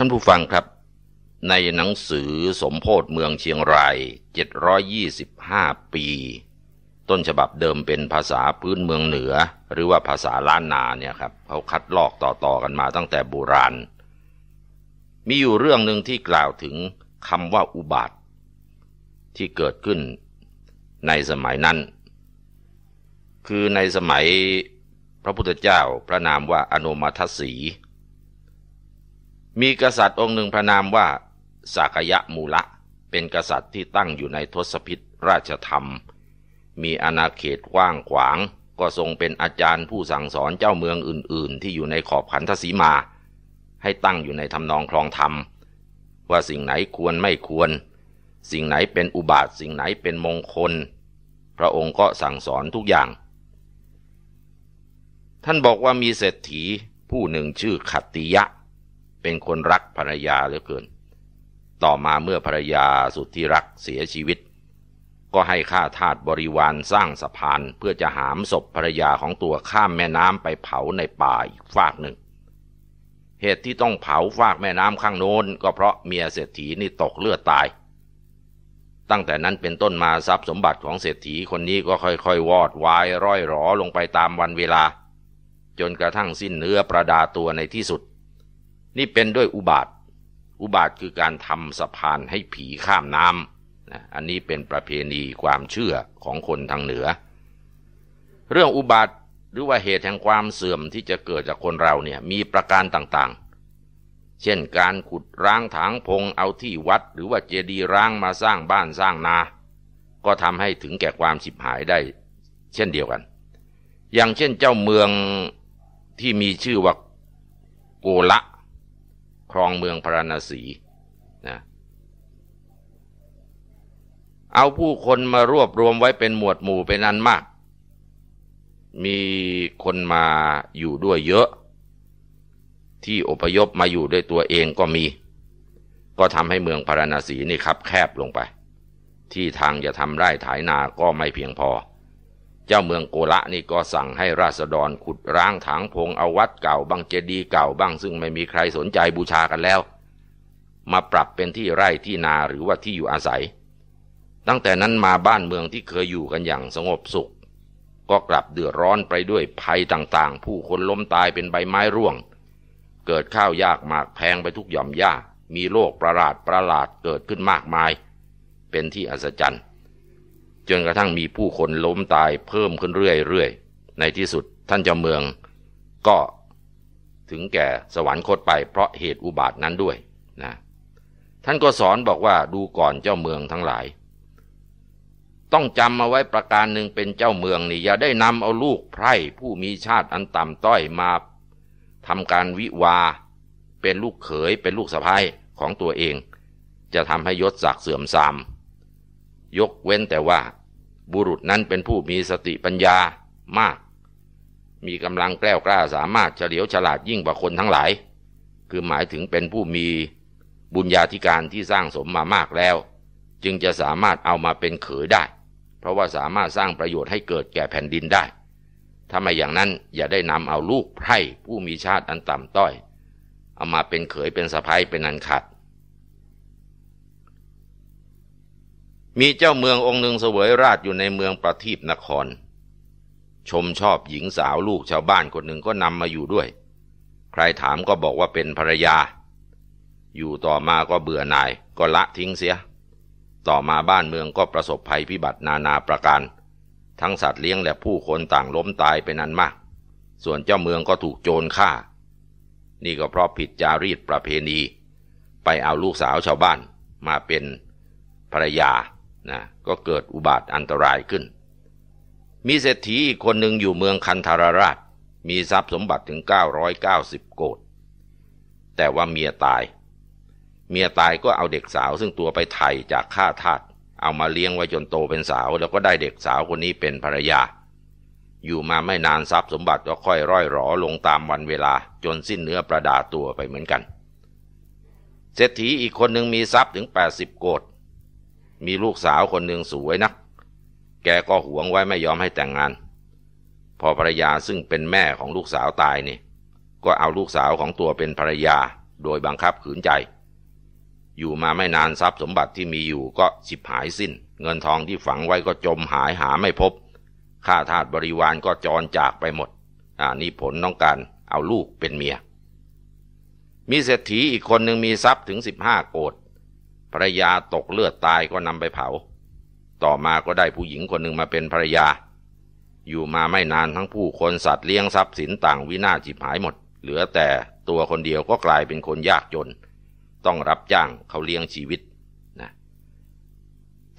ท่านผู้ฟังครับ ในหนังสือสมโพธเมืองเชียงราย 725 ปี ต้นฉบับเดิมเป็นภาษาพื้นเมืองเหนือ หรือว่าภาษาล้านนาเนี่ยครับ เขาคัดลอกต่อๆกันมาตั้งแต่โบราณ มีอยู่เรื่องหนึ่งที่กล่าวถึงคำว่าอุบาทที่เกิดขึ้นในสมัยนั้น คือในสมัยพระพุทธเจ้าพระนามว่าอนุมาทสีมีกษัตริย์องค์หนึ่งพระนามว่า สากยะมูละ เป็นกษัตริย์ที่ตั้งอยู่ในทศพิธราชธรรม มีอาณาเขตกว้างขวางก็ทรงเป็นอาจารย์ผู้สั่งสอนเจ้าเมืองอื่นๆ ที่อยู่ในขอบขันทศีมา ให้ตั้งอยู่ในทำนองคลองธรรมว่าสิ่งไหนควรไม่ควร สิ่งไหนเป็นอุบาท สิ่งไหนเป็นมงคล พระองค์ก็สั่งสอนทุกอย่าง ท่านบอกว่ามีเศรษฐีผู้หนึ่งชื่อขัตติยะเป็นคนรักภรรยาเหลือเกิน ต่อมาเมื่อภรรยาสุดที่รักเสียชีวิต ก็ให้ข้าทาสบริวารสร้างสะพาน เพื่อจะหามศพภรรยาของตัวข้ามแม่น้ำไปเผาในป่าอีกฝากหนึ่ง เหตุที่ต้องเผาฝากแม่น้ำข้างโน้นก็เพราะเมียเศรษฐีนี่ตกเลือดตาย ตั้งแต่นั้นเป็นต้นมาทรัพย์สมบัติของเศรษฐีคนนี้ก็ค่อยๆวอดวายร่อยหรอลงไปตามวันเวลา จนกระทั่งสิ้นเนื้อประดาตัวในที่สุดนี่เป็นด้วยอุบาท อุบาทคือการทำสะพานให้ผีข้ามน้ำ อันนี้เป็นประเพณีความเชื่อของคนทางเหนือ เรื่องอุบาทหรือว่าเหตุแห่งความเสื่อมที่จะเกิดจากคนเราเนี่ยมีประการต่างๆ เช่นการขุดร้างถางพงเอาที่วัด หรือว่าเจดีย์ร้างมาสร้างบ้านสร้างนา ก็ทำให้ถึงแก่ความสิบหายได้เช่นเดียวกัน อย่างเช่นเจ้าเมืองที่มีชื่อว่าโกละครองเมืองพาราณสีนะเอาผู้คนมารวบรวมไว้เป็นหมวดหมู่เป็นอันมาก มีคนมาอยู่ด้วยเยอะ ที่อพยพมาอยู่ด้วยตัวเองก็มี ก็ทำให้เมืองพาราณสีนี่คับแคบลงไป ที่ทางจะทำไร่ถายนา ก็ไม่เพียงพอเจ้าเมืองโกละนี่ก็สั่งให้ราษฎรขุดร้างถางพง เอาวัดเก่าบางเจดีย์เก่าบ้างซึ่งไม่มีใครสนใจบูชากันแล้ว มาปรับเป็นที่ไร่ที่นาหรือว่าที่อยู่อาศัย ตั้งแต่นั้นมาบ้านเมืองที่เคยอยู่กันอย่างสงบสุข ก็กลับเดือดร้อนไปด้วยภัยต่างๆ ผู้คนล้มตายเป็นใบไม้ร่วง เกิดข้าวยากหมากแพงไปทุกหย่อมหญ้า มีโรคประหลาดประหลาดเกิดขึ้นมากมาย เป็นที่อัศจรรย์จนกระทั่งมีผู้คนล้มตายเพิ่มขึ้นเรื่อยๆ ในที่สุดท่านเจ้าเมือง ก็ถึงแก่สวรรคตไปเพราะเหตุอุบาทนั้นด้วยนะ ท่านก็สอนบอกว่าดูก่อนเจ้าเมืองทั้งหลาย ต้องจำเอาไว้ประการหนึ่งเป็นเจ้าเมืองนี่อย่าได้นำเอาลูกไพร่ผู้มีชาติอันต่ำต้อยมาทำการวิวาเป็นลูกเขย เป็นลูกสะพ้ายของตัวเอง จะทำให้ยศศักดิ์เสื่อมทรามยกเว้นแต่ว่าบุรุษนั้นเป็นผู้มีสติปัญญามาก มีกำลังแกล้วกล้าสามารถเฉลียวฉลาดยิ่งกว่าคนทั้งหลาย คือหมายถึงเป็นผู้มีบุญญาธิการที่สร้างสมมามากแล้ว จึงจะสามารถเอามาเป็นเขยได้ เพราะว่าสามารถสร้างประโยชน์ให้เกิดแก่แผ่นดินได้ ถ้าไม่อย่างนั้นอย่าได้นำเอาลูกไพร่ผู้มีชาติอันต่ำต้อย เอามาเป็นเขยเป็นสะพ้ายเป็นอันขัดมีเจ้าเมืององค์หนึ่งเสวยราชอยู่ในเมืองประทีปนคร ชมชอบหญิงสาวลูกชาวบ้านคนหนึ่งก็นำมาอยู่ด้วย ใครถามก็บอกว่าเป็นภรรยา อยู่ต่อมาก็เบื่อหน่ายก็ละทิ้งเสีย ต่อมาบ้านเมืองก็ประสบภัยพิบัตินานาประการ ทั้งสัตว์เลี้ยงและผู้คนต่างล้มตายไปนั้นมาก ส่วนเจ้าเมืองก็ถูกโจรฆ่า นี่ก็เพราะผิดจารีตประเพณี ไปเอาลูกสาวชาวบ้าน มาเป็นภรรยานะก็เกิดอุบาทอันตรายขึ้น มีเศรษฐีอีกคนหนึ่งอยู่เมืองคันธารราชมีทรัพย์สมบัติถึง 990 โกดแต่ว่าเมียตาย เมียตายก็เอาเด็กสาวซึ่งตัวไปไถ่จากข้าทาส เอามาเลี้ยงไว้จนโตเป็นสาวแล้วก็ได้เด็กสาวคนนี้เป็นภรรยา อยู่มาไม่นานทรัพย์สมบัติก็ค่อยร่อยหรอลงตามวันเวลาจนสิ้นเนื้อประดาตัวไปเหมือนกัน เศรษฐีอีกคนหนึ่งมีทรัพย์ถึง80โกดมีลูกสาวคนหนึ่งสวยนัก แกก็หวงไว้ไม่ยอมให้แต่งงาน พอภรรยาซึ่งเป็นแม่ของลูกสาวตายนี่ ก็เอาลูกสาวของตัวเป็นภรรยา โดยบังคับขืนใจ อยู่มาไม่นานทรัพย์สมบัติที่มีอยู่ก็สิบหายสิน้น เงินทองที่ฝังไว้ก็จมหายหาไม่พบข้าทาสบริวารก็จรจากไปหมด อ่านี่ผลต้องการ เอาลูกเป็นเมีย มีเศรษฐีอีกคนหนึ่งมีทรัพย์ถึงสิบห้าโกดภรรยาตกเลือดตายก็นำไปเผา ต่อมาก็ได้ผู้หญิงคนหนึ่งมาเป็นภรรยา อยู่มาไม่นานทั้งผู้คนสัตว์เลี้ยงทรัพย์สินต่างวินาศจิบหายหมด เหลือแต่ตัวคนเดียวก็กลายเป็นคนยากจน ต้องรับจ้างเขาเลี้ยงชีวิตนะ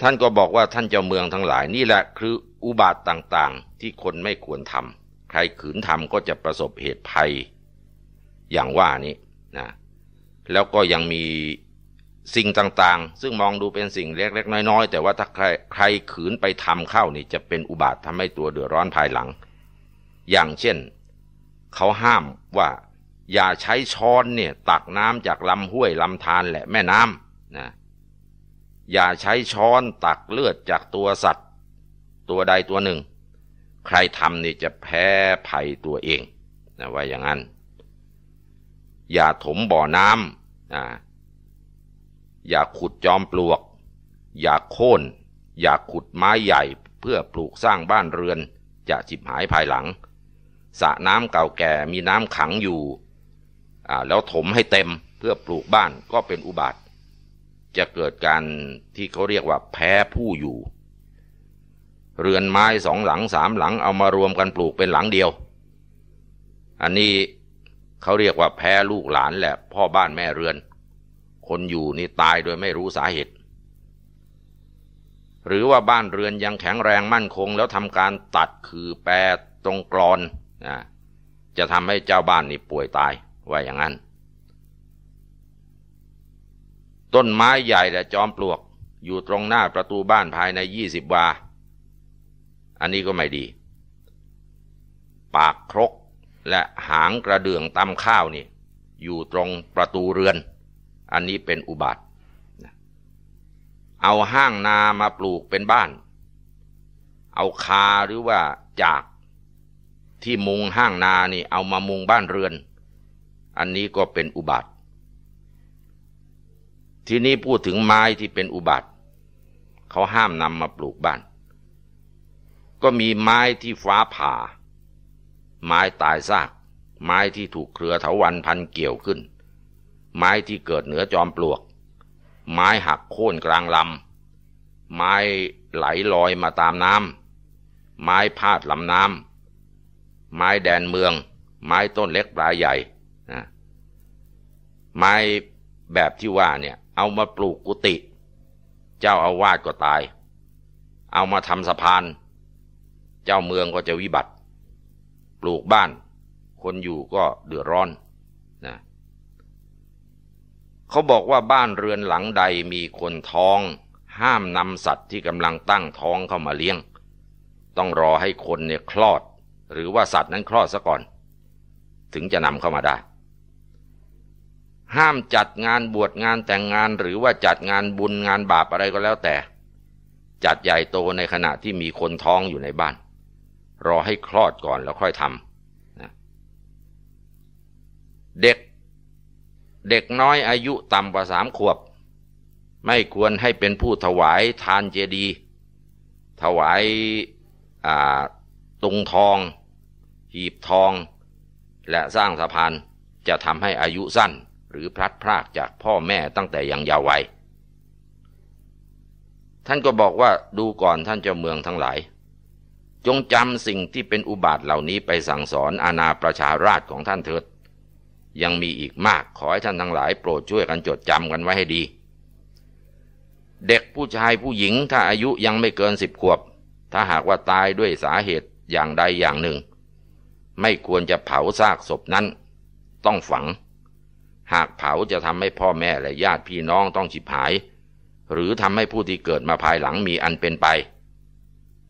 ท่านก็บอกว่าท่านเจ้าเมืองทั้งหลาย นี่แหละคืออุบาทต่าง ๆ ที่คนไม่ควรทำใครขืนทำก็จะประสบเหตุภัย อย่างว่านี้นะ แล้วก็ยังมีสิ่งต่างๆ ซึ่งมองดูเป็นสิ่งเล็กๆน้อยๆ แต่ว่าถ้าใครใครขืนไปทำเข้านี่ จะเป็นอุบาททำให้ตัวเดือดร้อนภายหลัง อย่างเช่นเขาห้ามว่า อย่าใช้ช้อนเนี่ยตักน้ำจากลำห้วยลำธารแหละแม่น้ำนะอย่าใช้ช้อนตักเลือดจากตัวสัตว์ ตัวใดตัวหนึ่ง ใครทำนี่จะแพ้ภัยตัวเองนะว่าอย่างนั้น อย่าถมบ่อน้ำนะอย่าขุดจอมปลวก อย่าโค่น อย่าขุดไม้ใหญ่เพื่อปลูกสร้างบ้านเรือน จะจิบหายภายหลัง สระน้ำเก่าแก่มีน้ำขังอยู่ แล้วถมให้เต็มเพื่อปลูกบ้านก็เป็นอุบาท จะเกิดการที่เขาเรียกว่าแพ้ผู้อยู่ เรือนไม้สองหลังสามหลังเอามารวมกันปลูกเป็นหลังเดียว อันนี้เขาเรียกว่าแพ้ลูกหลานแหละพ่อบ้านแม่เรือนคนอยู่นี่ตายโดยไม่รู้สาเหตุ หรือว่าบ้านเรือนยังแข็งแรงมั่นคงแล้วทำการตัดคือแปรตรงกรอนนะ จะทำให้เจ้าบ้านนี่ป่วยตายว่าอย่างนั้น ต้นไม้ใหญ่และจอมปลวก อยู่ตรงหน้าประตูบ้านภายในยี่สิบวา อันนี้ก็ไม่ดี ปากครกและหางกระเดื่องตำข้าวนี่ อยู่ตรงประตูเรือนอันนี้เป็นอุบาทเอาห้างนามาปลูกเป็นบ้าน เอาคาหรือว่าจากที่มุงห้างนานี่ เอามามุงบ้านเรือน อันนี้ก็เป็นอุบาทที่นี้พูดถึงไม้ที่เป็นอุบาทเขาห้ามนำมาปลูกบ้าน ก็มีไม้ที่ฟ้าผ่า ไม้ตายซาก ไม้ที่ถูกเครือเถาวันพันเกี่ยวขึ้นไม้ที่เกิดเหนือจอมปลวก ไม้หักโค่นกลางลำ ไม้ไหลลอยมาตามน้ำไม้พาดลำน้ำไม้แดนเมือง ไม้ต้นเล็กปลายใหญ่ นะ ไม้แบบที่ว่าเนี่ย เอามาปลูกกุฏิเจ้าอาวาสก็ตาย เอามาทำสะพาน เจ้าเมืองก็จะวิบัติ ปลูกบ้าน คนอยู่ก็เดือดร้อนเขาบอกว่าบ้านเรือนหลังใดมีคนท้อง ห้ามนำสัตว์ที่กำลังตั้งท้องเข้ามาเลี้ยง ต้องรอให้คนเนี่ยคลอด หรือว่าสัตว์นั้นคลอดซะก่อน ถึงจะนำเข้ามาได้ห้ามจัดงานบวชงานแต่งงานหรือว่าจัดงานบุญงานบาปอะไรก็แล้วแต่ จัดใหญ่โตในขณะที่มีคนท้องอยู่ในบ้าน รอให้คลอดก่อนแล้วค่อยทำเด็กเด็กน้อยอายุต่ำกว่าสามขวบ ไม่ควรให้เป็นผู้ถวายทานเจดี ถวายตุงทอง หีบทอง และสร้างสะพานจะทำให้อายุสั้นหรือพลัดพรากจากพ่อแม่ตั้งแต่ยังยาววัยท่านก็บอกว่าดูก่อนท่านเจ้าเมืองทั้งหลาย จงจำสิ่งที่เป็นอุบาทเหล่านี้ไปสั่งสอนอาณาประชาราชของท่านเถิดยังมีอีกมาก ขอให้ท่านทั้งหลายโปรดช่วยกันจดจำกันไว้ให้ดี เด็กผู้ชายผู้หญิงถ้าอายุยังไม่เกินสิบขวบ ถ้าหากว่าตายด้วยสาเหตุอย่างใดอย่างหนึ่ง ไม่ควรจะเผาซากศพนั้น ต้องฝัง หากเผาจะทำให้พ่อแม่และญาติพี่น้องต้องฉิบหาย หรือทำให้ผู้ที่เกิดมาภายหลังมีอันเป็นไป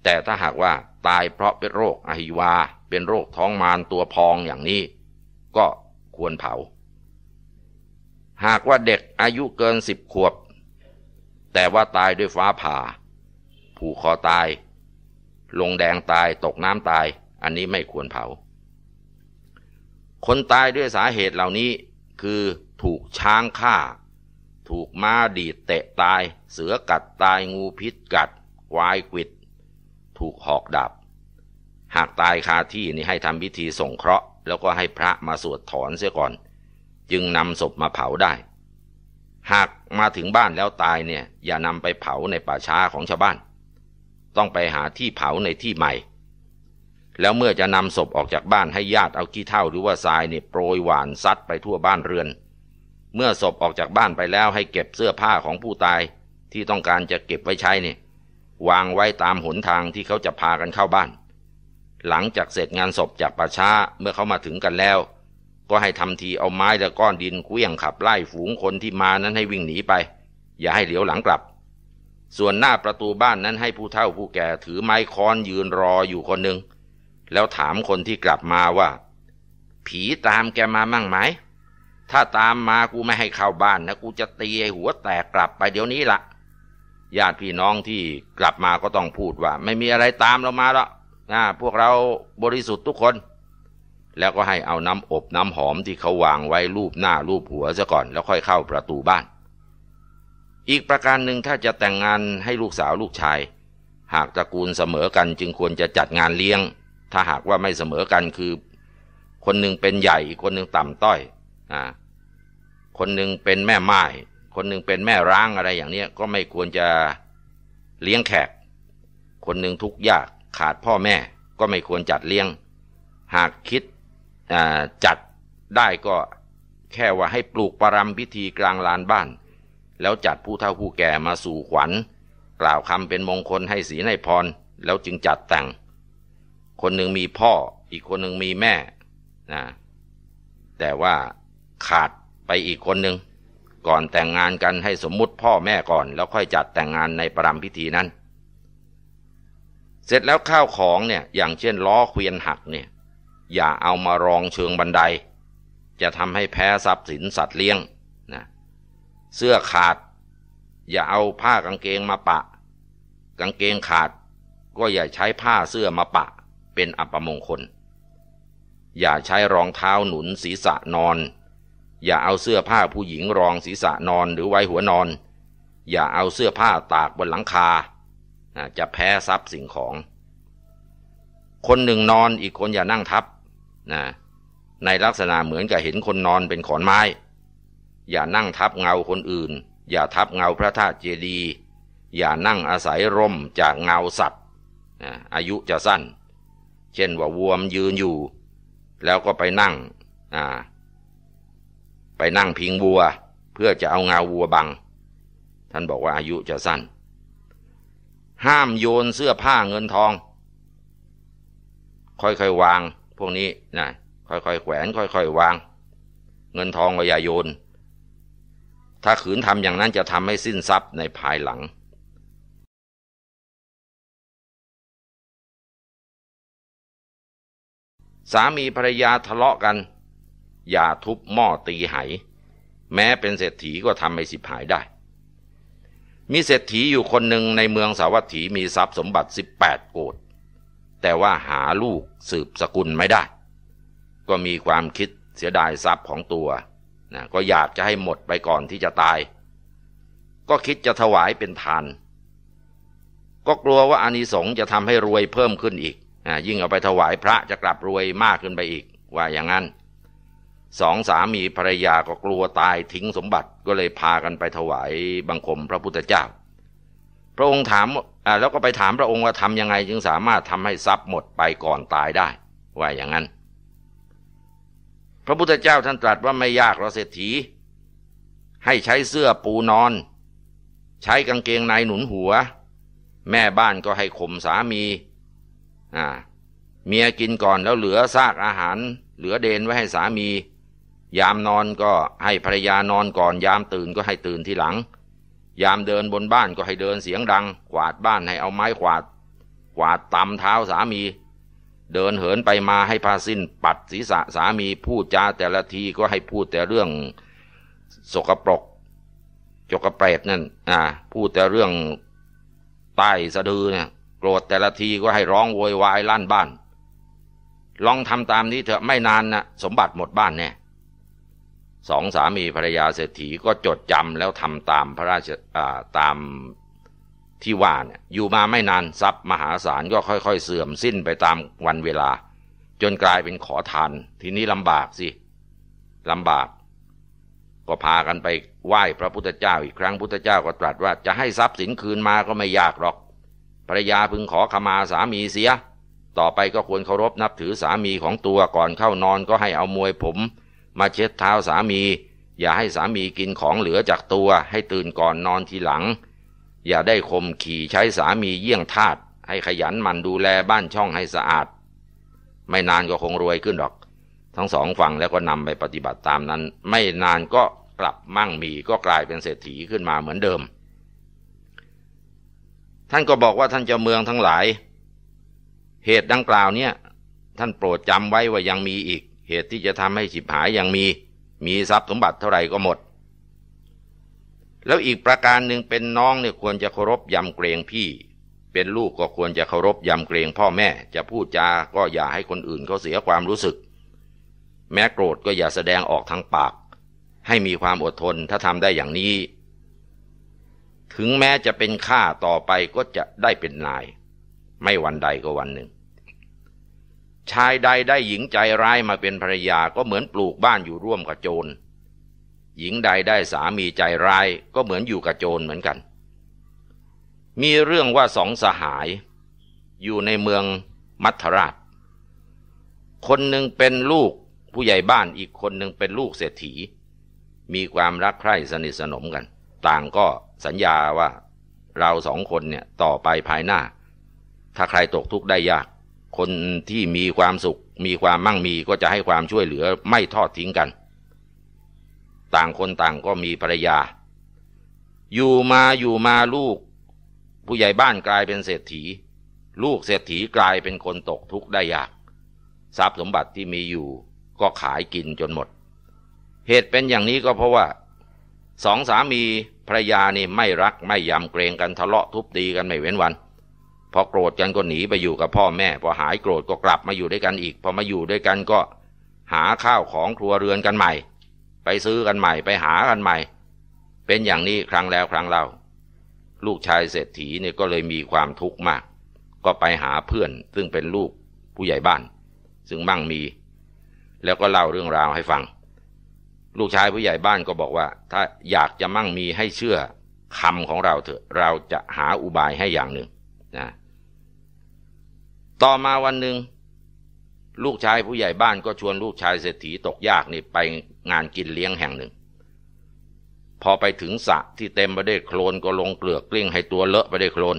แต่ถ้าหากว่าตายเพราะเป็นโรคอหิวา เป็นโรคท้องมารตัวพองอย่างนี้ ก็ควรเผา หากว่าเด็กอายุเกินสิบขวบ แต่ว่าตายด้วยฟ้าผ่า ผูกคอตาย ลงแดงตายตกน้ำตายอันนี้ไม่ควรเผา คนตายด้วยสาเหตุเหล่านี้คือถูกช้างฆ่า ถูกม้าดีดเตะตาย เสือกัดตายงูพิษกัดวายกิด ถูกหอกดับ หากตายคาที่นี่ให้ทำพิธีส่งเคราะห์แล้วก็ให้พระมาสวดถอนเสียก่อน จึงนำศพมาเผาได้ หากมาถึงบ้านแล้วตายเนี่ย อย่านำไปเผาในป่าช้าของชาวบ้าน ต้องไปหาที่เผาในที่ใหม่ แล้วเมื่อจะนำศพออกจากบ้านให้ญาติเอาขี้เท่าหรือว่าทรายเนี่ยโปรยหวานซัดไปทั่วบ้านเรือน เมื่อศพออกจากบ้านไปแล้วให้เก็บเสื้อผ้าของผู้ตาย ที่ต้องการจะเก็บไว้ใช้เนี่ย วางไว้ตามหนทางที่เขาจะพากันเข้าบ้านหลังจากเสร็จงานศพจากป่าช้าเมื่อเขามาถึงกันแล้ว ก็ให้ทำทีเอาไม้และก้อนดินเคลี้ยงขับไล่ฝูงคนที่มานั้นให้วิ่งหนีไป อย่าให้เหลียวหลังกลับ ส่วนหน้าประตูบ้านนั้นให้ผู้เฒ่าผู้แก่ถือไม้ค้อนยืนรออยู่คนหนึ่ง แล้วถามคนที่กลับมาว่า ผีตามแกมามั่งไหม ถ้าตามมากูไม่ให้เข้าบ้านนะกูจะตีไอ้หัวแตกกลับไปเดี๋ยวนี้ละญาติพี่น้องที่กลับมาก็ต้องพูดว่า ไม่มีอะไรตามเรามาหรอกนะพวกเราบริสุทธิ์ทุกคน แล้วก็ให้เอาน้ำอบน้ำหอมที่เขาวางไว้รูปหน้ารูปหัวซะก่อน แล้วค่อยเข้าประตูบ้าน อีกประการหนึ่งถ้าจะแต่งงานให้ลูกสาวลูกชาย หากตระกูลเสมอกัน จึงควรจะจัดงานเลี้ยง ถ้าหากว่าไม่เสมอกันคือ คนหนึ่งเป็นใหญ่อีกคนหนึ่งต่ำต้อยอคนหนึ่งเป็นแม่ไม้คนหนึ่งเป็นแม่ร้างอะไรอย่างนี้ก็ไม่ควรจะเลี้ยงแขก คนหนึ่งทุกยากขาดพ่อแม่ก็ไม่ควรจัดเลี้ยง หากคิดจัดได้ก็แค่ว่าให้ปลูกปรำพิธีกลางลานบ้าน แล้วจัดผู้เฒ่าผู้แก่มาสู่ขวัญกล่าวคำเป็นมงคลให้ศีในพร แล้วจึงจัดแต่งคนหนึ่งมีพ่ออีกคนหนึ่งมีแม่นะแต่ว่าขาดไปอีกคนหนึ่งก่อนแต่งงานกันให้สมมุติพ่อแม่ก่อน แล้วค่อยจัดแต่งงานในประรำพิธีนั้นเสร็จแล้วข้าวของเนี่ยอย่างเช่นล้อเควียนหักเนี่ยอย่าเอามารองเชิงบันได จะทำให้แพ้ทรัพย์สินสัตว์เลี้ยงนะเสื้อขาดอย่าเอาผ้ากางเกงมาปะ กางเกงขาดก็อย่าใช้ผ้าเสื้อมาปะเป็นอัปมงคล อย่าใช้รองเท้าหนุนศีรษะนอน อย่าเอาเสื้อผ้าผู้หญิงรองศีรษะนอนหรือไว้หัวนอน อย่าเอาเสื้อผ้าตากบนหลังคาจะแพ้ทรัพย์สิ่งของ คนหนึ่งนอนอีกคนอย่านั่งทับนะในลักษณะเหมือนกับเห็นคนนอนเป็นขอนไม้ อย่านั่งทับเงาคนอื่น อย่าทับเงาพระธาตุเจดีย์ อย่านั่งอาศัยร่มจากเงาสัตว์ อายุจะสั้น เช่นว่าวัวมยืนอยู่ แล้วก็ไปนั่ง ไปนั่งพิงวัว เพื่อจะเอาเงาวัวบัง ท่านบอกว่าอายุจะสั้นห้ามโยนเสื้อผ้าเงินทอง ค่อยๆ วางพวกนี้นะ ค่อยๆแขวนค่อยๆ วาง เงินทองก็อย่าโยน ถ้าขืนทำอย่างนั้นจะทำให้สิ้นทรัพย์ในภายหลัง สามีภรรยาทะเลาะกัน อย่าทุบหม้อตีไห แม้เป็นเศรษฐีก็ทำให้สิบหายได้มีเศรษฐีอยู่คนหนึ่งในเมืองสาวัตถีมีทรัพย์สมบัติ 18 โกดแต่ว่าหาลูกสืบสกุลไม่ได้ ก็มีความคิดเสียดายทรัพย์ของตัวนะก็อยากจะให้หมดไปก่อนที่จะตาย ก็คิดจะถวายเป็นทาน ก็กลัวว่าอานิสงส์จะทำให้รวยเพิ่มขึ้นอีกนะยิ่งเอาไปถวายพระจะกลับรวยมากขึ้นไปอีก ว่าอย่างนั้นสองสามีภรรยาก็กลัวตายทิ้งสมบัติก็เลยพากันไปถวายบังคมพระพุทธเจ้า พระองค์ถามแล้วก็ไปถามพระองค์ว่าทำยังไงจึงสามารถทำให้ทรัพย์หมดไปก่อนตายได้ ว่าอย่างนั้น พระพุทธเจ้าท่านตรัสว่าไม่ยากหรอเศรษฐี ให้ใช้เสื้อปูนอน ใช้กางเกงในหนุนหัว แม่บ้านก็ให้ข่มสามี เมียกินก่อนแล้วเหลือซากอาหาร เหลือเดนไว้ให้สามียามนอนก็ให้ภรรยานอนก่อน ยามตื่นก็ให้ตื่นทีหลัง ยามเดินบนบ้านก็ให้เดินเสียงดังกวาดบ้านให้เอาไม้กวาดกวาดตำเท้าสามีเดินเหินไปมาให้พาสิ้น ปัดศีรษะสามีพูดจาแต่ละทีก็ให้พูดแต่เรื่องสกปรกจกกระเปรตนั่นอ่าพูดแต่เรื่องใต้สะดือเนี่ยโกรธแต่ละทีก็ให้ร้องโวยวายลั่นบ้าน ลองทำตามนี้เถอะไม่นานนะสมบัติหมดบ้านแน่สองสามีภรรยาเศรษฐี ก็จดจำแล้วทำตามพระราชตามที่ว่าเนี่ยอยู่มาไม่นานทรัพย์มหาศาลก็ค่อยๆเสื่อมสิ้นไปตามวันเวลา จนกลายเป็นขอทานทีนี้ลำบากสิลำบาก ก็พากันไปไหว้พระพุทธเจ้าอีกครั้งพุทธเจ้าก็ตรัสว่า จะให้ทรัพย์สินคืนมาก็ไม่ยากหรอกภรรยาพึงขอขมาสามีเสีย ต่อไปก็ควรเคารพนับถือสามีของตัวก่อนเข้านอนก็ให้เอามวยผมมาเช็ดเท้าสามี อย่าให้สามีกินของเหลือจากตัวให้ตื่นก่อนนอนทีหลัง อย่าได้ข่มขี่ใช้สามีเยี่ยงทาตให้ขยันมันดูแลบ้านช่องให้สะอาด ไม่นานก็คงรวยขึ้นหรอก ทั้งสองฝั่งแล้วก็นำไปปฏิบัติตามนั้น ไม่นานก็กลับมั่งมีก็กลายเป็นเศรษฐีขึ้นมาเหมือนเดิม ท่านก็บอกว่าท่านเจ้าเมืองทั้งหลาย เหตุดังกล่าวเนี่ย ท่านโปรดจำไว้ว่ายังมีอีกเหตุที่จะทำให้ฉิบหายยังมี มีทรัพย์สมบัติเท่าไหร่ก็หมด แล้วอีกประการหนึ่งเป็นน้องเนี่ยควรจะเคารพยำเกรงพี่ เป็นลูกก็ควรจะเคารพยำเกรง พ่อแม่จะพูดจาก็อย่าให้คนอื่นเขาเสียความรู้สึก แม้โกรธก็อย่าแสดงออกทางปาก ให้มีความอดทนถ้าทำได้อย่างนี้ ถึงแม้จะเป็นข้าต่อไปก็จะได้เป็นนาย ไม่วันใดก็วันหนึ่งชายใดได้หญิงใจร้ายมาเป็นภรรยาก็เหมือนปลูกบ้านอยู่ร่วมกับโจรหญิงใดได้สามีใจร้ายก็เหมือนอยู่กับโจรเหมือนกัน มีเรื่องว่าสองสหาย อยู่ในเมืองมัทราชคนหนึ่งเป็นลูกผู้ใหญ่บ้านอีกคนหนึ่งเป็นลูกเศรษฐีมีความรักใคร่สนิทสนมกัน ต่างก็สัญญาว่าเราสองคนเนี่ยต่อไปภายหน้า ถ้าใครตกทุกข์ได้ยากคนที่มีความสุขมีความมั่งมีก็จะให้ความช่วยเหลือไม่ทอดทิ้งกัน ต่างคนต่างก็มีภรรยา อยู่มาอยู่มาลูก ผู้ใหญ่บ้านกลายเป็นเศรษฐี ลูกเศรษฐีกลายเป็นคนตกทุกข์ได้ยาก ทรัพย์สมบัติที่มีอยู่ ก็ขายกินจนหมด เหตุเป็นอย่างนี้ก็เพราะว่าสองสามีภรรยานี่ไม่รักไม่ยำเกรงกันทะเลาะทุบตีกันไม่เว้นวันพอโกรธกันก็หนีไปอยู่กับพ่อแม่พอหายโกรธก็กลับมาอยู่ด้วยกันอีกพอมาอยู่ด้วยกันก็หาข้าวของครัวเรือนกันใหม่ ไปซื้อกันใหม่ไปหากันใหม่ เป็นอย่างนี้ครั้งแล้วครั้งเล่าลูกชายเศรษฐีเนี่ยก็เลยมีความทุกข์มาก ก็ไปหาเพื่อนซึ่งเป็นลูกผู้ใหญ่บ้าน ซึ่งมั่งมี แล้วก็เล่าเรื่องราวให้ฟัง ลูกชายผู้ใหญ่บ้านก็บอกว่า ถ้าอยากจะมั่งมีให้เชื่อคำของเราเถอะเราจะหาอุบายให้อย่างหนึ่ง นะต่อมาวันหนึ่งลูกชายผู้ใหญ่บ้าน ก็ชวนลูกชายเศรษฐีตกยากนี่ไปงานกินเลี้ยงแห่งหนึ่ง พอไปถึงสระที่เต็มไปด้วยโคลนก็ลงเกลือกกลิ้ง ให้ตัวเลอะไปด้วยโคลน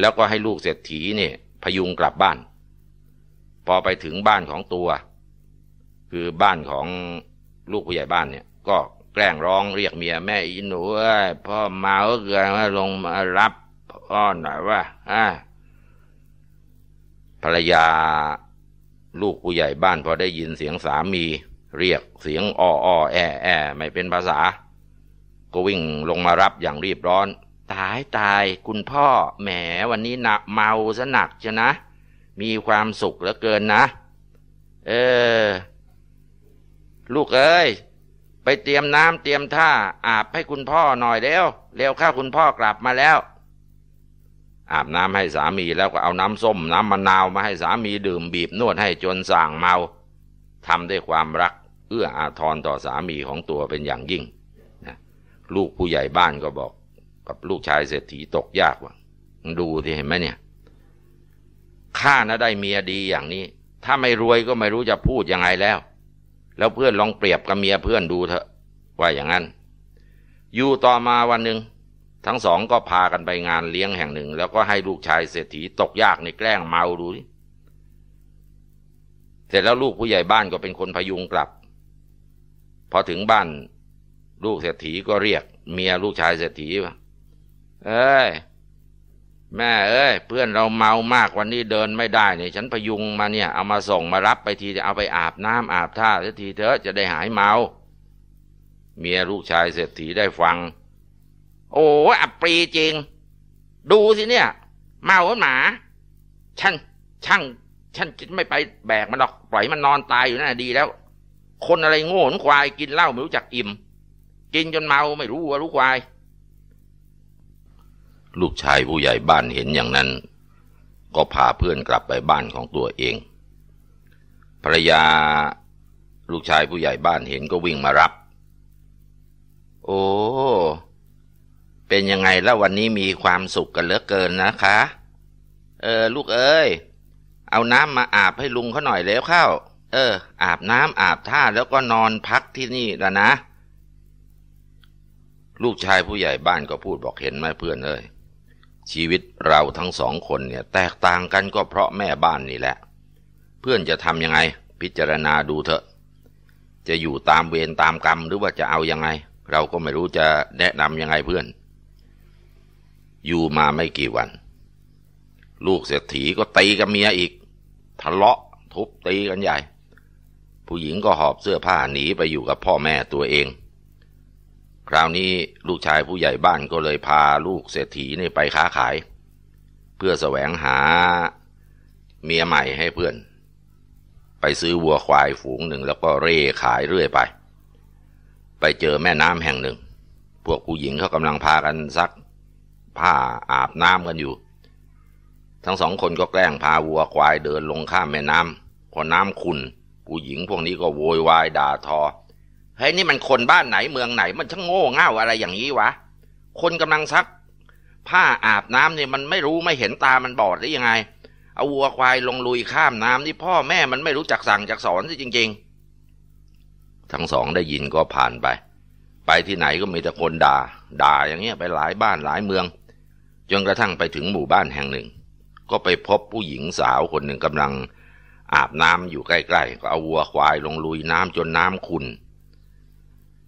แล้วก็ให้ลูกเศรษฐีนี่พยุงกลับบ้าน พอไปถึงบ้านของตัว คือบ้านของลูกผู้ใหญ่บ้านเนี่ย ก็แกล้งร้องเรียกเมียแม่อีหนูพ่อมาเกินลงมารับพ่อหน่อยว่าอ่าภรรยาลูกผู้ใหญ่บ้านพอได้ยินเสียงสามีเรียกเสียงอ้ออแอแอไม่เป็นภาษา ก็วิ่งลงมารับอย่างรีบร้อน ตายตายคุณพ่อแหมวันนี้หนักเมาซะหนักจะนะ มีความสุขเหลือเกินนะ เออ ลูกเอ้ย ไปเตรียมน้ำเตรียมท่า อาบให้คุณพ่อหน่อยเร็ว เร็วข้าคุณพ่อกลับมาแล้วอาบน้ำให้สามีแล้วก็เอาน้ำส้ม น้ำมะนาวมาให้สามีดื่มบีบนวดให้จนสั่งเมา ทำด้วยความรัก เอื้ออาทรต่อสามีของตัวเป็นอย่างยิ่งนะลูกผู้ใหญ่บ้านก็บอกกับลูกชายเศรษฐีตกยากว่าดูที่เห็นไหมเนี่ยข้านะได้เมียดีอย่างนี้ ถ้าไม่รวยก็ไม่รู้จะพูดยังไงแล้ว แล้วเพื่อนลองเปรียบกับเมียเพื่อนดูเถอะว่าอย่างนั้นอยู่ต่อมาวันหนึ่งทั้งสองก็พากันไปงานเลี้ยงแห่งหนึ่งแล้วก็ให้ลูกชายเศรษฐีตกยากในแกล้งเมาดูเสร็จแล้วลูกผู้ใหญ่บ้านก็เป็นคนพยุงกลับ พอถึงบ้าน ลูกเศรษฐีก็เรียก เมียลูกชายเศรษฐีว่าเอ้ยแม่ เอ้ยเพื่อนเราเมามากวันนี้เดินไม่ได้เนี่ยฉันพยุงมา เนี่ยเอามาส่งมารับไปทีจะเอาไปอาบน้ำอาบท่าเศรษทีเถอะจะได้หายเมา เมียลูกชายเศรษฐีได้ฟังโอ้อับปรีจริง ดูสิเนี่ย เมาเหมือนหมาช่างช่างฉันไม่ไป แบกมันหรอกปล่อยมันนอนตายอยู่นั่นดีแล้ว คนอะไรโง่หนควายกินเหล้าไม่รู้จักอิ่ม กินจนเมาไม่รู้ว่ารู้ควาย ลูกชายผู้ใหญ่บ้านเห็นอย่างนั้น ก็พาเพื่อนกลับไปบ้านของตัวเองภรรยาลูกชายผู้ใหญ่บ้านเห็นก็วิ่งมารับ โอ้เป็นยังไงแล้ววันนี้มีความสุขกันเหลือเกินนะคะ เออ ลูกเอ้ยเอาน้ำมาอาบให้ลุงเขาหน่อยแล้วเข้า เออ อาบน้ำอาบท่า แล้วก็นอนพักที่นี่แล้วนะ ลูกชายผู้ใหญ่บ้านก็พูดบอกเห็นไหมเพื่อนเอ้ยชีวิตเราทั้งสองคนเนี่ย แตกต่างกันก็เพราะแม่บ้านนี่แหละ เพื่อนจะทำยังไง พิจารณาดูเถอะ จะอยู่ตามเวรตามกรรมหรือว่าจะเอายังไง เราก็ไม่รู้จะแนะนำยังไงเพื่อนอยู่มาไม่กี่วัน ลูกเศรษฐีก็ตีกับเมียอีก ทะเลาะทุบตีกันใหญ่ ผู้หญิงก็หอบเสื้อผ้าหนีไปอยู่กับพ่อแม่ตัวเอง คราวนี้ลูกชายผู้ใหญ่บ้านก็เลยพาลูกเศรษฐีนี่ไปค้าขาย เพื่อแสวงหาเมียใหม่ให้เพื่อน ไปซื้อวัวควายฝูงหนึ่ง แล้วก็เร่ขายเรื่อยไป ไปเจอแม่น้ำแห่งหนึ่งพวกผู้หญิงเขากำลังพากันซักผ้าอาบน้ำกันอยู่ ทั้งสองคนก็แกล้งพาวัวควายเดินลงข้ามแม่น้ำพอน้ำขุนผู้หญิง พวกนี้ก็โวยวายด่าทอเฮ้ยนี่มันคนบ้านไหนเมืองไหน มันช่างโง่เง่าอะไรอย่างนี้วะ คนกำลังซัก ผ้าอาบน้ำเนี่ยมันไม่รู้ไม่เห็นตามันบอดได้ยังไงเอาวัวควายลงลุยข้ามน้ำนี่พ่อแม่มันไม่รู้จักสั่งจักสอนสิจริง ๆ ทั้งสองได้ยินก็ผ่านไป ไปที่ไหนก็มีแต่คนด่า ด่าอย่างเงี้ยไปหลายบ้านหลายเมืองจนกระทั่งไปถึงหมู่บ้านแห่งหนึ่ง ก็ไปพบผู้หญิงสาวคนหนึ่งกำลัง อาบน้ำอยู่ใกล้ๆก็เอาวัวควายลงลุยน้ำจนน้ำขุน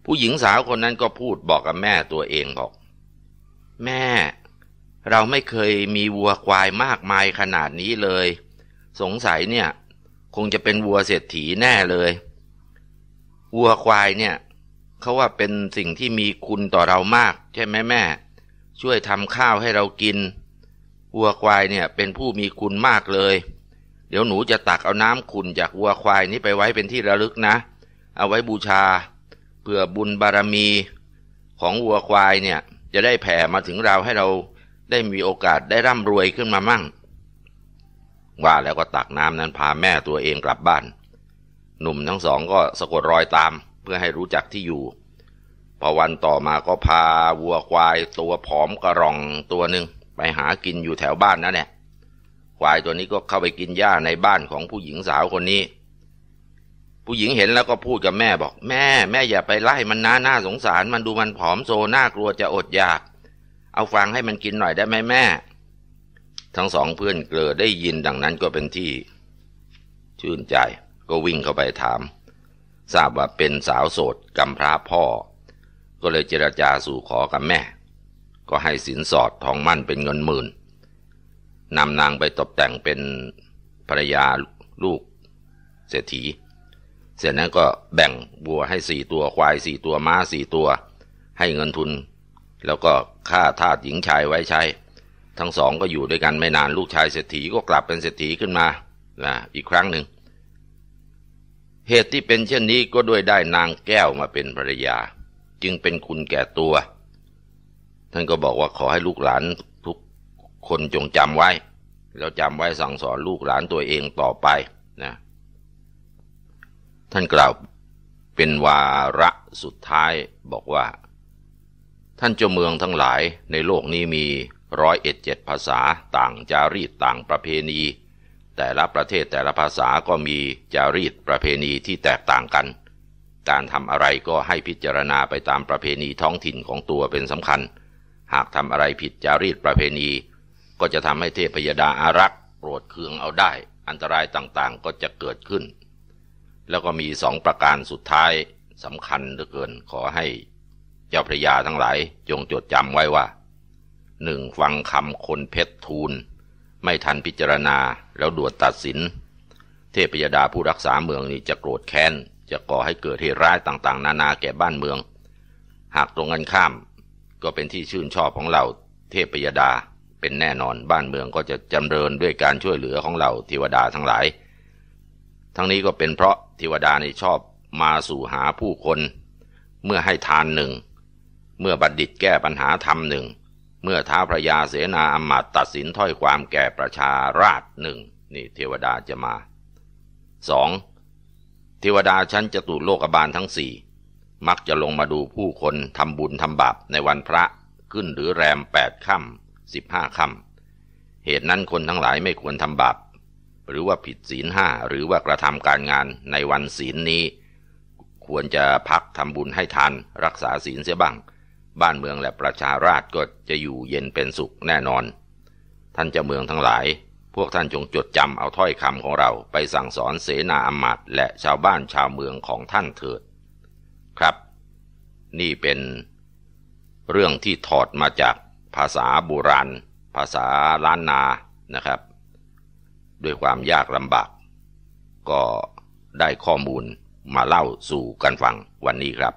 ผู้หญิงสาวคนนั้นก็พูดบอกกับแม่ตัวเองบอก แม่ เราไม่เคยมีวัวควายมากมายขนาดนี้เลย สงสัยเนี่ย คงจะเป็นวัวเศรษฐีแน่เลย วัวควายเนี่ยเขาว่าเป็นสิ่งที่มีคุณต่อเรามากใช่ไหมแม่ช่วยทำข้าวให้เรากิน วัวควายเนี่ยเป็นผู้มีคุณมากเลย เดี๋ยวหนูจะตักเอาน้ำขุนจากวัวควายนี้ไปไว้เป็นที่ระลึกนะ เอาไว้บูชา เพื่อบุญบารมี ของวัวควายเนี่ยจะได้แผ่มาถึงเราให้เราได้มีโอกาสได้ร่ำรวยขึ้นมามั่ง ว่าแล้วก็ตักน้ำนั้นพาแม่ตัวเองกลับบ้าน หนุ่มทั้งสองก็สะกดรอยตามเพื่อให้รู้จักที่อยู่พอวันต่อมาก็พาวัวควายตัวผอมกระรองตัวหนึ่งไปหากินอยู่แถวบ้านนั่นแหละควายตัวนี้ก็เข้าไปกินหญ้าในบ้านของผู้หญิงสาวคนนี้ ผู้หญิงเห็นแล้วก็พูดกับแม่บอกแม่ แม่อย่าไปไล่มันนะหน้าสงสาร มันดูมันผอมโซน่ากลัวจะอดอยาก เอาฟางให้มันกินหน่อยได้ไหมแม่ ทั้งสองเพื่อนเกลอได้ยินดังนั้นก็เป็นที่ ชื่นใจก็วิ่งเข้าไปถามทราบว่าเป็นสาวโสดกำพร้าพ่อก็เลยเจราจาสู่ขอกับแม่ ก็ให้สินสอดทองมั่นเป็นเงินหมื่นนำนางไปตกแต่งเป็นภรรยาลูกเศรษฐี เสร็จนั้นก็แบ่งวัวให้สี่ตัวควายสี่ตัวม้าสี่ตัว ให้เงินทุน แล้วก็ค่าทาสหญิงชายไว้ใช้ ทั้งสองก็อยู่ด้วยกันไม่นานลูกชายเศรษฐีก็กลับเป็นเศรษฐีขึ้นมานะอีกครั้งหนึ่ง เหตุที่เป็นเช่นนี้ก็ด้วยได้นางแก้วมาเป็นภรรยาจึงเป็นคุณแก่ตัว ท่านก็บอกว่าขอให้ลูกหลานทุกคนจงจำไว้แล้วจำไว้สั่งสอนลูกหลานตัวเองต่อไปนะ ท่านกล่าวเป็นวาระสุดท้ายบอกว่า ท่านเจ้าเมืองทั้งหลายในโลกนี้มีร้อยเอ็ดเจ็ดภาษาต่างจารีตต่างประเพณี แต่ละประเทศแต่ละภาษาก็มีจารีตประเพณีที่แตกต่างกันการทำอะไรก็ให้พิจารณาไปตามประเพณีท้องถิ่นของตัวเป็นสำคัญ หากทำอะไรผิดจารีตประเพณี ก็จะทำให้เทพยดาอารักษ์โกรธเคืองเอาได้ อันตรายต่างๆก็จะเกิดขึ้น แล้วก็มีสองประการสุดท้ายสำคัญเหลือเกินขอให้เจ้าพระยาทั้งหลายจงจดจำไว้ว่าหนึ่งฟังคำคนเพชรทูล ไม่ทันพิจารณาแล้วด่วนตัดสิน เทพยดาผู้รักษาเมืองนี้จะโกรธแค้นจะก่อให้เกิดเหตุร้ายต่างๆ นานาแก่บ้านเมือง หากตรงกันข้ามก็เป็นที่ชื่นชอบของเราเทพยดาเป็นแน่นอนบ้านเมืองก็จะจำเริญด้วยการช่วยเหลือของเราเทวดาทั้งหลาย ทั้งนี้ก็เป็นเพราะเทวดาในชอบมาสู่หาผู้คน เมื่อให้ทานหนึ่งเมื่อบัณฑิตแก้ปัญหาธรรมหนึ่งเมื่อท้าพระยาเสนาอมาตตัดสินถ้อยความแก่ประชาราชหนึ่งนี่เทวดาจะมาสองทวดาชั้นจตุโลกบาลทั้งสี่ มักจะลงมาดูผู้คนทำบุญทำบาปในวันพระขึ้นหรือแรมแปดค่ำสิบห้าค่ำ เหตุนั้นคนทั้งหลายไม่ควรทำบาปหรือว่าผิดศีลห้าหรือว่ากระทำการงานในวันศีลนี้ ควรจะพักทำบุญให้ทานรักษาศีลเสียบ้าง บ้านเมืองและประชาราชก็จะอยู่เย็นเป็นสุขแน่นอน ท่านเจ้าเมืองทั้งหลายพวกท่านจงจดจำเอาถ้อยคำของเรา ไปสั่งสอนเสนาอมาตย์และชาวบ้านชาวเมืองของท่านเถิด ครับ นี่เป็นเรื่องที่ถอดมาจากภาษาโบราณภาษาล้านนานะครับ ด้วยความยากลำบากก็ได้ข้อมูลมาเล่าสู่กันฟังวันนี้ครับ